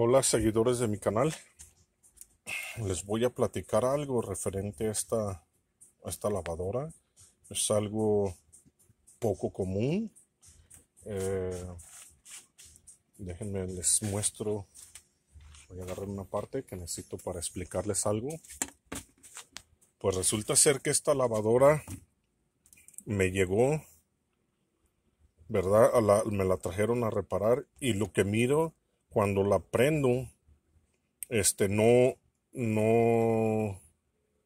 Hola seguidores de mi canal. Les voy a platicar algo referente a esta, esta lavadora. Es algo poco común. Eh, déjenme, les muestro. Voy a agarrar una parte que necesito para explicarles algo. Pues resulta ser que esta lavadora me llegó, ¿verdad? me la trajeron a reparar y lo que miro cuando la prendo, este, no, no,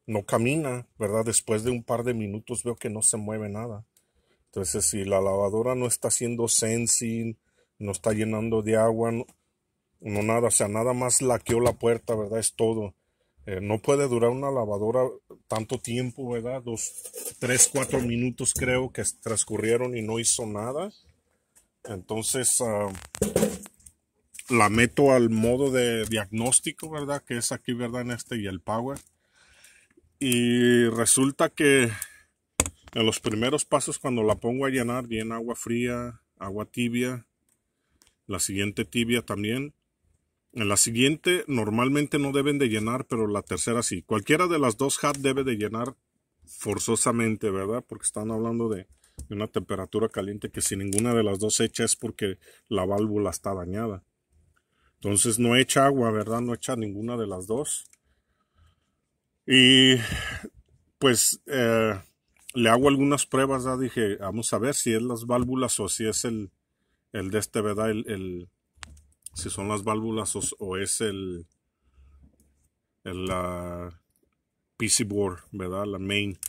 no camina, ¿verdad? Después de un par de minutos veo que no se mueve nada. Entonces, si la lavadora no está haciendo sensing, no está llenando de agua, no, nada, o sea, nada más laqueó la puerta, ¿verdad? Es todo. Eh, no puede durar una lavadora tanto tiempo, ¿verdad? Dos, tres, cuatro minutos creo que transcurrieron y no hizo nada. Entonces, ah, la meto al modo de diagnóstico, ¿verdad? Que es aquí, ¿verdad? En este y el power. Y resulta que en los primeros pasos cuando la pongo a llenar, viene agua fría, agua tibia, la siguiente tibia también. En la siguiente normalmente no deben de llenar, pero la tercera sí. Cualquiera de las dos hat debe de llenar forzosamente, ¿verdad? Porque están hablando de, una temperatura caliente que si ninguna de las dos echa es porque la válvula está dañada. Entonces no echa agua, ¿verdad? No echa ninguna de las dos. Y pues eh, le hago algunas pruebas, ya dije, vamos a ver si es las válvulas o si es el, el de este, ¿verdad? El, si son las válvulas o, es el, el PC board, ¿verdad? La main.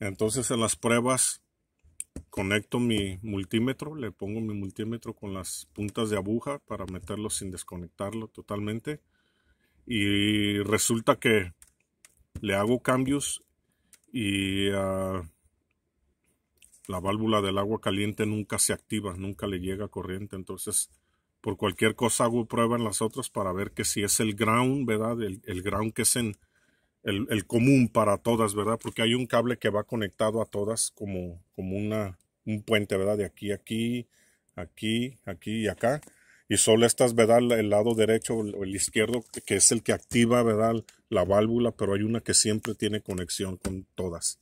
Entonces en las pruebas conecto mi multímetro, le pongo mi multímetro con las puntas de aguja para meterlo sin desconectarlo totalmente. Y resulta que le hago cambios y ah, la válvula del agua caliente nunca se activa, nunca le llega corriente. Entonces, por cualquier cosa hago prueba en las otras para ver que si es el ground, ¿verdad? El, el ground que es en el, común para todas, ¿verdad? Porque hay un cable que va conectado a todas como, como una, un puente, ¿verdad? De aquí, aquí, aquí, aquí y acá. Y solo estas, ¿verdad? El lado derecho o el izquierdo, que es el que activa, ¿verdad? La válvula, pero hay una que siempre tiene conexión con todas.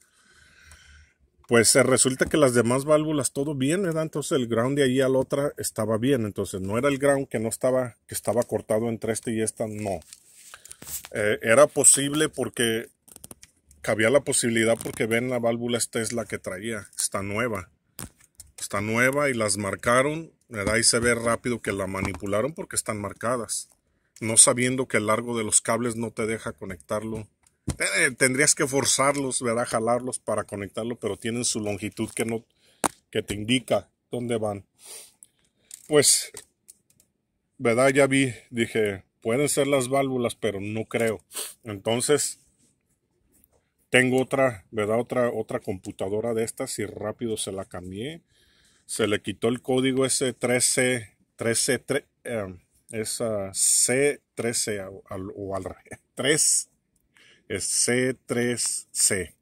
Pues eh, resulta que las demás válvulas todo bien, ¿verdad? Entonces el ground de ahí la otra estaba bien. Entonces no era el ground que no estaba, que estaba cortado entre este y esta, no eh, era posible porque cabía la posibilidad porque ven la válvula esta es la que traía, está nueva. Está nueva y las marcaron, ¿verdad? Y se ve rápido que la manipularon porque están marcadas. No sabiendo que el largo de los cables no te deja conectarlo. Eh, tendrías que forzarlos, ¿verdad? Jalarlos para conectarlo, pero tienen su longitud que no que te indica dónde van. Pues, ¿verdad? Ya vi, dije, Pueden ser las válvulas, pero no creo. Entonces, tengo otra, ¿verdad? Otra, otra computadora de estas y rápido se la cambié. Se le quitó el código ese 13, 13, 3, esa C13 o al 3 C3C,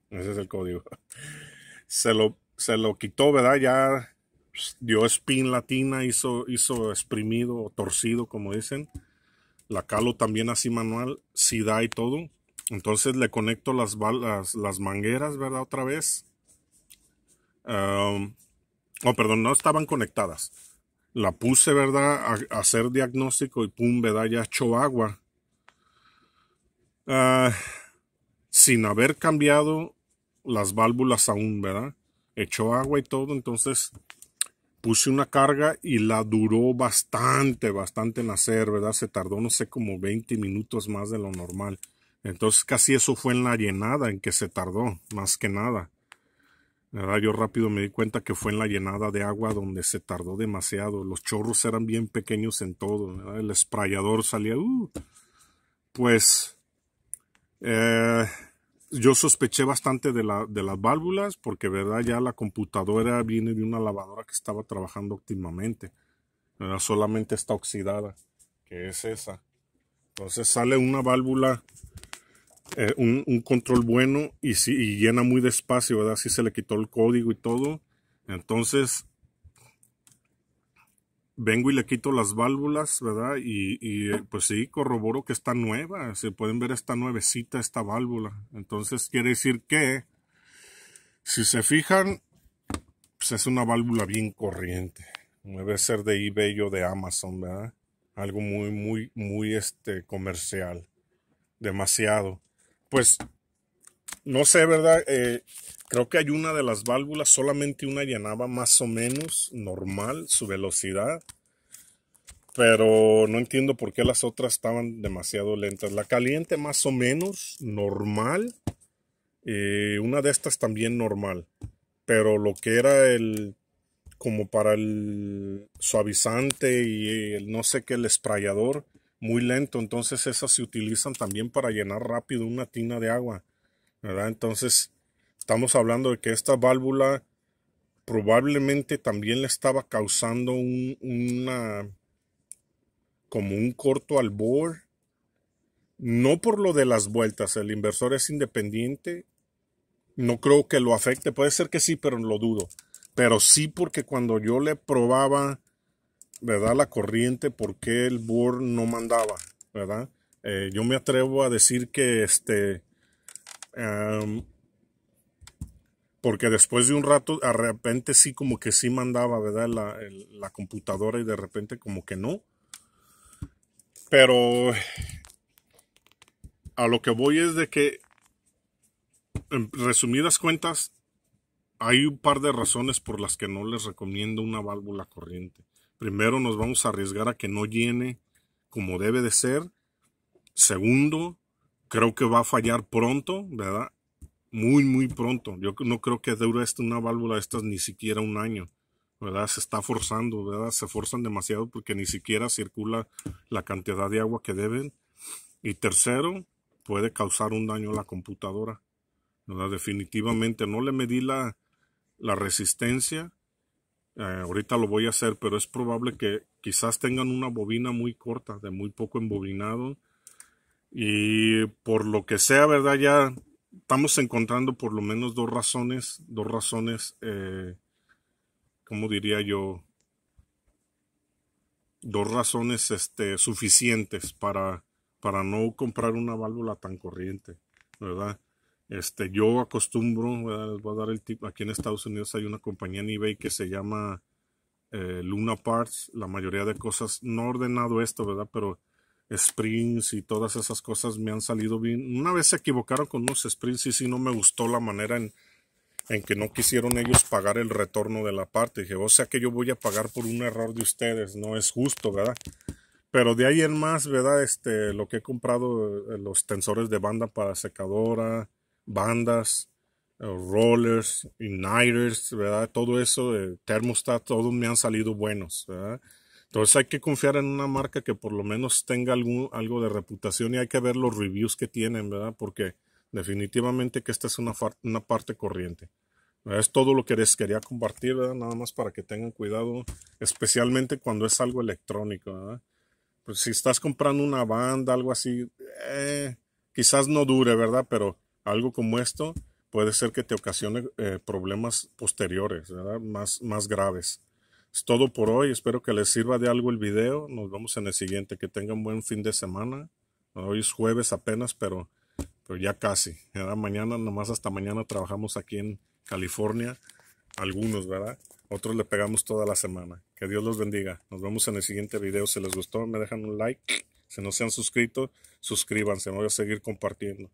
ese es el código. Se lo, se lo quitó, ¿verdad? Ya dio spin latina, hizo, hizo exprimido o torcido, como dicen la calo también así manual, si da y todo. Entonces le conecto las, las mangueras, ¿verdad? Otra vez. oh, perdón, no estaban conectadas. La puse, ¿verdad? A, hacer diagnóstico y pum, ¿verdad? Ya echó agua. Ah, sin haber cambiado las válvulas aún, ¿verdad? Echó agua y todo, entonces puse una carga y la duró bastante, bastante en hacer, ¿verdad? Se tardó, no sé, como 20 minutos más de lo normal. Entonces casi eso fue en la llenada en que se tardó, más que nada. ¿Verdad? Yo rápido me di cuenta que fue en la llenada de agua donde se tardó demasiado. Los chorros eran bien pequeños en todo. El esprayador salía. Uh, pues eh, yo sospeché bastante de, la, de las válvulas porque, ¿verdad? Ya la computadora viene de una lavadora que estaba trabajando óptimamente. Solamente está oxidada, que es esa. Entonces sale una válvula, eh, un, control bueno y, si, llena muy despacio, ¿verdad? Si se le quitó el código y todo. Entonces vengo y le quito las válvulas, ¿verdad? Y, eh, pues sí, corroboro que está nueva, se pueden ver esta nuevecita esta válvula. Entonces quiere decir que, si se fijan, pues es una válvula bien corriente. Debe ser de eBay o de Amazon, ¿verdad? Algo muy, muy, muy este, comercial. Demasiado. Pues, no sé, ¿verdad? Eh, Creo que hay una de las válvulas, solamente una llenaba más o menos normal su velocidad. Pero no entiendo por qué las otras estaban demasiado lentas. La caliente más o menos normal. Eh, una de estas también normal. Pero lo que era el como para el suavizante y el no sé qué, el esprayador, muy lento. Entonces esas se utilizan también para llenar rápido una tina de agua, ¿verdad? Entonces Estamos hablando de que esta válvula probablemente también le estaba causando un, una, como un corto al board No por lo de las vueltas, el inversor es independiente. No creo que lo afecte, puede ser que sí, pero lo dudo. Pero sí porque cuando yo le probaba, ¿verdad? La corriente, porque el board no mandaba, ¿verdad? Eh, yo me atrevo a decir que este, porque después de un rato, de repente sí, como que sí mandaba, ¿verdad? La, la, computadora y de repente como que no. Pero a lo que voy es de que, en resumidas cuentas, hay un par de razones por las que no les recomiendo una válvula corriente. Primero, nos vamos a arriesgar a que no llene como debe de ser. Segundo, creo que va a fallar pronto, ¿verdad? muy, muy pronto. Yo no creo que dure una válvula de estas ni siquiera un año. ¿verdad? Se está forzando, ¿verdad? Se forzan demasiado porque ni siquiera circula la cantidad de agua que deben. Y tercero, puede causar un daño a la computadora. ¿verdad? Definitivamente no le medí la, resistencia. Eh, ahorita lo voy a hacer, pero es probable que quizás tengan una bobina muy corta, de muy poco embobinado. Y por lo que sea, ¿verdad? Ya estamos encontrando por lo menos dos razones, dos razones, eh, ¿cómo diría yo? Dos razones este, suficientes para, para no comprar una válvula tan corriente, ¿verdad? Este, yo acostumbro, voy a dar el tip, aquí en Estados Unidos hay una compañía en eBay que se llama eh, Luna Parts, la mayoría de cosas, no he ordenado esto, ¿verdad? Pero springs y todas esas cosas me han salido bien. Una vez se equivocaron con unos sprints y sí no me gustó la manera en, que no quisieron ellos pagar el retorno de la parte. Dije, o sea que yo voy a pagar por un error de ustedes, no es justo, ¿verdad? Pero de ahí en más, ¿verdad? Este, lo que he comprado, eh, los tensores de banda para secadora, bandas, eh, rollers, igniters, ¿verdad? Todo eso, thermostat todos me han salido buenos, ¿verdad? Entonces hay que confiar en una marca que por lo menos tenga algo de reputación y hay que ver los reviews que tienen, ¿verdad? Porque definitivamente que esta es una, una parte corriente. Es todo lo que les quería compartir, ¿verdad? nada más para que tengan cuidado, especialmente cuando es algo electrónico. ¿verdad? Pues si estás comprando una banda, algo así, eh, quizás no dure, ¿verdad? Pero algo como esto puede ser que te ocasione eh, problemas posteriores, ¿verdad? Más, más graves. Es todo por hoy. Espero que les sirva de algo el video. Nos vemos en el siguiente. Que tengan buen fin de semana. Hoy es jueves apenas, pero, pero ya casi. Mañana, nomás hasta mañana trabajamos aquí en California. Algunos, ¿verdad? Otros le pegamos toda la semana. Que Dios los bendiga. Nos vemos en el siguiente video. Si les gustó, me dejan un like. Si no se han suscrito, suscríbanse. Me voy a seguir compartiendo.